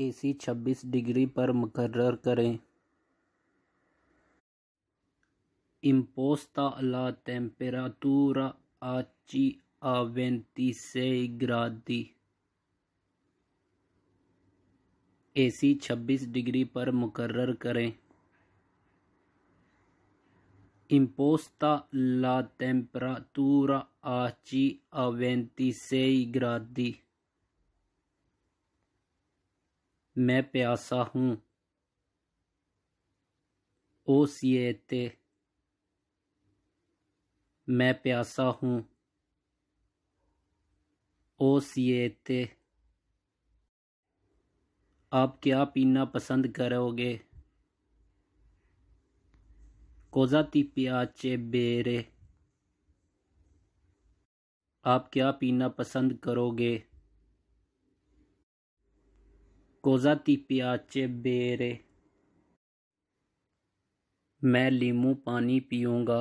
AC 26 degree पर मुकर करें इम्पोस्ता अला टेम्परातूरा आची आवेंती से ग्रादी एसी 26 डिग्री पर मुकर करें इम्पोस्ता ला तेम्परा तूरा आची आवेंती से ग्रादी मैं प्यासा हूँ ओ सिएते मैं प्यासा हूँ ओ सिएते आप क्या पीना पसंद करोगे कोजा ती प्याचे बेरे आप क्या पीना पसंद करोगे कोजा ती प्याचे बेरे मैं लीमू पानी पीऊँगा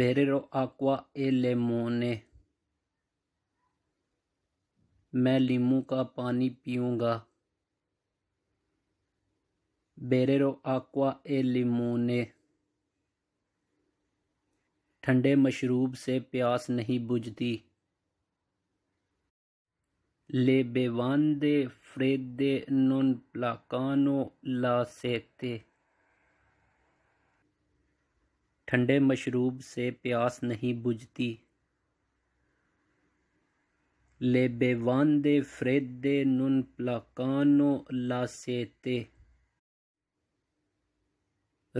बेरेरो आक्वा ए लेमोने मैं लीमू का पानी पीऊँगा बेरेरो आक्वा ए लेमोने ठंडे मशरूब से प्यास नहीं बुझती ले bevande fredde non placano la ठंडे मशरूब से प्यास नहीं बुझती ले बेवानदे फ्रेदे नुन प्लाकानो रोशन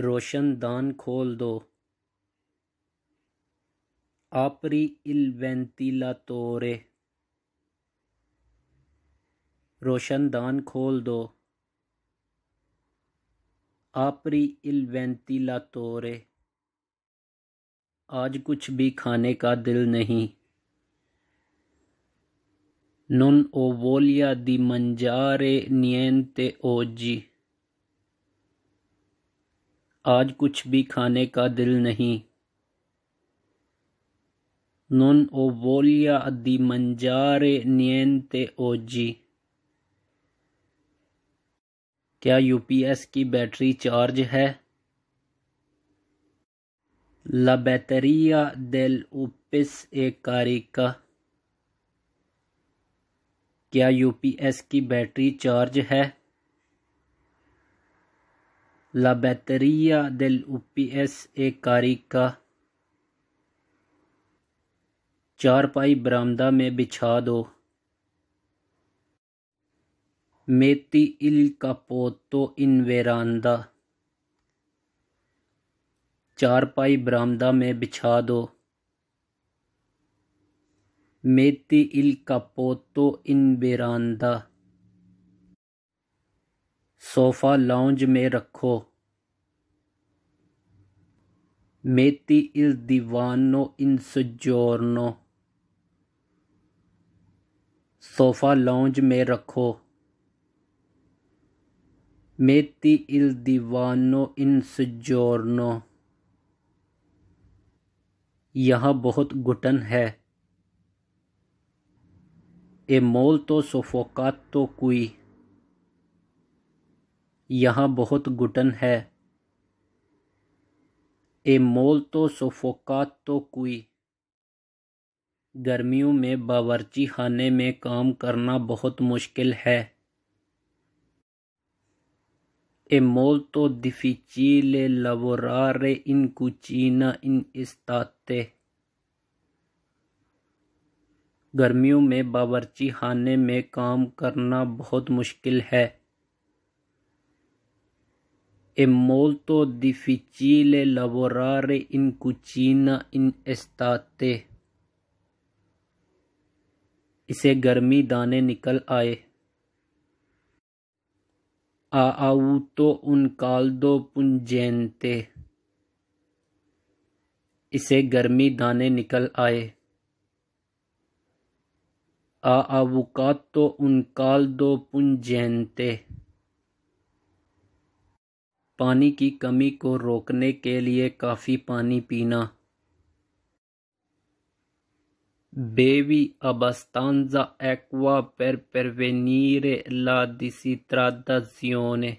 रोशनदान खोल दो आपरी इल वेंतिला तोरे रोशनदान खोल दो आपरी इल वेंतीला तोरे आज कुछ भी खाने का दिल नहीं Non ho voglia di mangiare niente oggi. आज कुछ भी खाने का दिल नहीं Non ho voglia di mangiare niente oggi. क्या यूपीएस की बैटरी चार्ज है ला बैटरिया दिल ओपिस एक कारिका क्या यूपीएस की बैटरी चार्ज है ला बैटरिया दिल ओपीएस एक कारिका चारपाई बरामदा में बिछा दो Meti il capoto इन veranda. चारपाई बरामदा में बिछा दो मेती इल कापोतो इन बेरानदा सोफ़ा लाउंज में रखो मेती इल दीवानो इन सजोरनो सोफ़ा लाउंज में रखो मेती इल दीवानो इन जोरनो यहाँ बहुत घुटन है ए मोल तो सोफोकात तो कुई यहाँ बहुत घुटन है ए मोल तो सोफोकात तो कुई गर्मियों में बावरची खाने में काम करना बहुत मुश्किल है è e molto difficile lavorare in cucina in estate. गर्मियों में बावर्ची खाने में काम करना बहुत मुश्किल है ए मोल तो दिफिचील लबोरार इन कुचीना इन इस्ताते इसे गर्मी दाने निकल आए ha तो उन un caldo pungente इसे गर्मी दाने निकल आए आ तो उन उनकाल दो पुंजेंते पानी की कमी को रोकने के लिए काफ़ी पानी पीना बेवी अबस्तानजा एक्वा पेर acqua ला दिसी त्रादा जियोने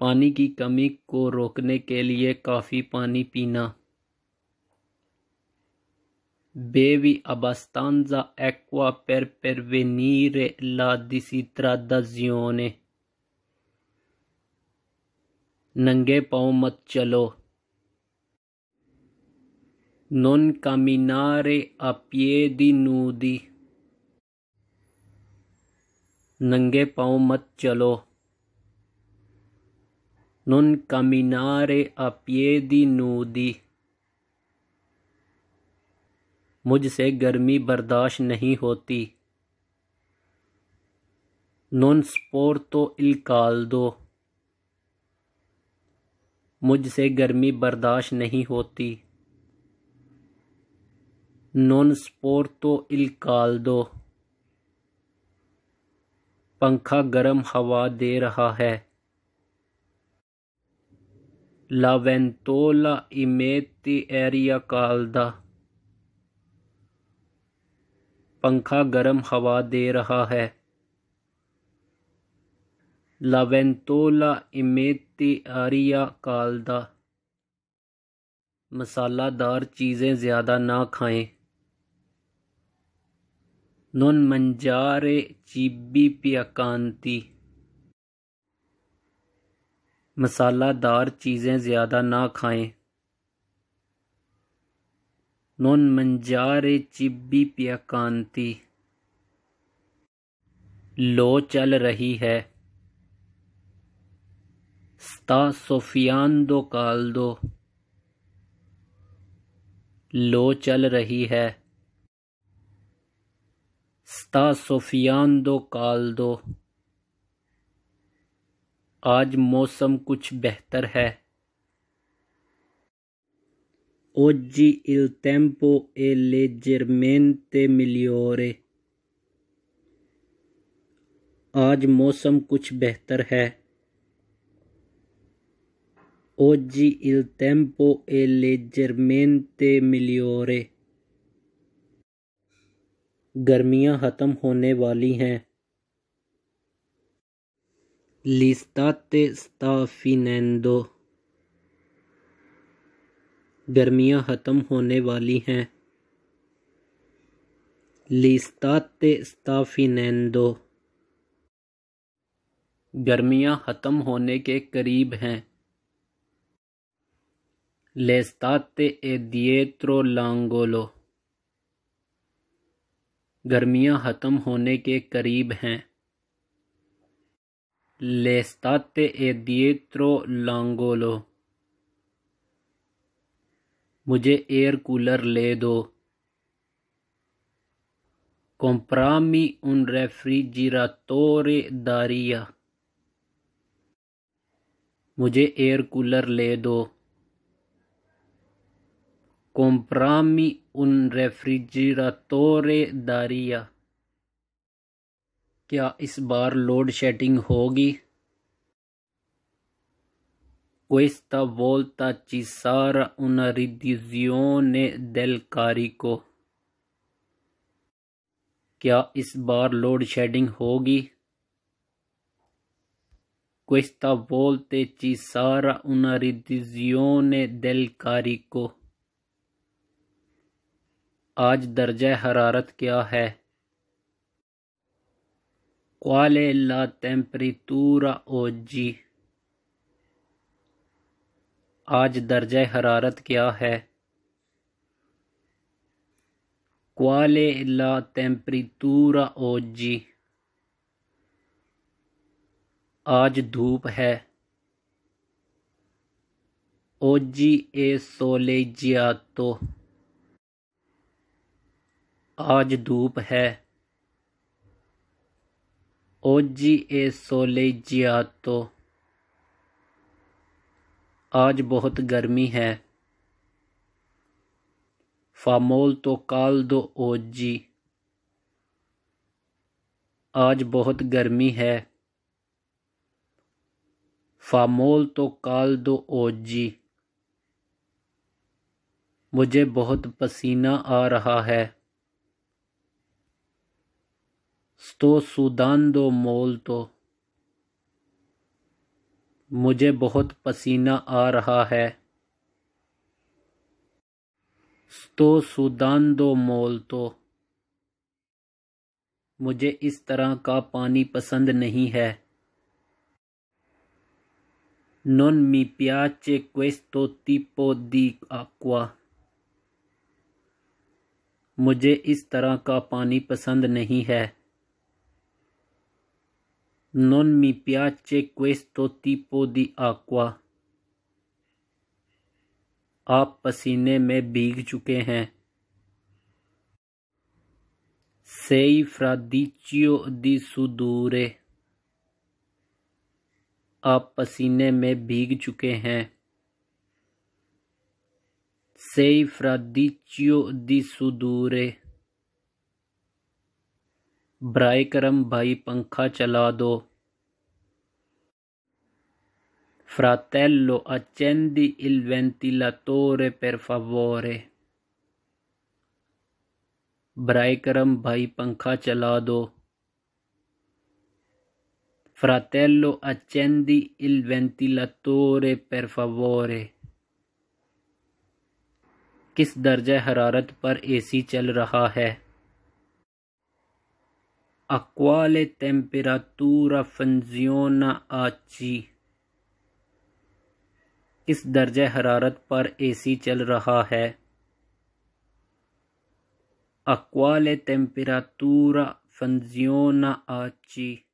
पानी की कमी को रोकने के लिए काफ़ी पानी पीना बेवी अबस्तानजा एक्वा पेर परवेनीरे ला दिसी त्रादा जियोने नंगे पाँव मत चलो non camminare a piedi nudi नंगे पाँव मत चलो non camminare a piedi nudi मुझसे गर्मी बर्दाश्त नहीं होती नॉन स्पोर तो इलकाल दो मुझसे गर्मी बर्दाश्त नहीं होती नॉन स्पोर्टो इल काल्डो पंखा गर्म हवा दे रहा है लावेंटोला इमेती एरिया काल्डा पंखा गर्म हवा दे रहा है लावेंटोला इमेती एरिया काल्डा मसालादार चीज़ें ज़्यादा ना खाएं Non mangiare cibi piacanti. मसालादार चीज़ें ज़्यादा ना खाएं नॉन मंजारे चिब्बी पियाकांति लो चल रही है स्ता सोफियान दो काल दो लो चल रही है स्ता सोफियान दो काल दो आज मौसम कुछ बेहतर है ओजी इल टेम्पो ए ले जरमेनते मिलियोरे आज मौसम कुछ बेहतर है ओजी इल टेम्पो ए ले जरमेनते मिलियोरे गर्मियां खत्म होने वाली हैं लिस्ताते स्टाफिनेंदो गर्मियां खत्म होने वाली हैं लिस्ताते स्टाफिनेंदो गर्मियां खत्म होने के करीब हैं लेस्ताते ए दिएत्रो लांगोलो गर्मियां ख़त्म होने के करीब हैं लेस्ताते ए दियत्रो लांगोलो मुझे एयर कूलर ले दो कोम्प्रामी उन रेफ्रिजरा तोरे दारिया मुझे एयर कूलर ले दो Comprammi un refrigeratore d'aria. क्या is bar load shedding hogi? Questa volta ci sarà una riduzione del carico. Kya is bar load shedding hogi? Questa volta ci sarà una riduzione del carico. आज दर्ज हरारत क्या है क्वाले ला तेम्परीतूरा ओजी आज दर्ज हरारत क्या है क्वाले ला तेम्परीतूरा ओजी आज धूप है ओजी ए सोले जिया तो आज धूप है ओजी ए सोले जिया तो आज बहुत गर्मी है फामोल तो काल दो ओजी आज बहुत गर्मी है फामोल तो काल दो ओजी मुझे बहुत पसीना आ रहा है स्तो सुदान दो मोल तो मुझे बहुत पसीना आ रहा है स्तो सुदान दो मोल तो मुझे इस तरह का पानी पसंद नहीं है नॉन मी प्याचे क्वेस्तो तिपो दी आकुआ मुझे इस तरह का पानी पसंद नहीं है Non mi piace questo tipo di acqua. आप पसीने में भीग चुके हैं सेई फ्रादीचियो दी सुदूरे आप पसीने में भीग चुके हैं सेई फ्रादीचियो दी सुदूरे बर करम भाई पंखा चला दो Fratello, accendi il ventilatore per favore. बराए करम भाई पंखा चला दो Fratello, accendi il ventilatore per favore. किस दर्जा हरारत पर एसी चल रहा है a quale temperatura funziona AC? किस दर्ज हरारत पर एसी चल रहा है a quale temperatura funziona AC?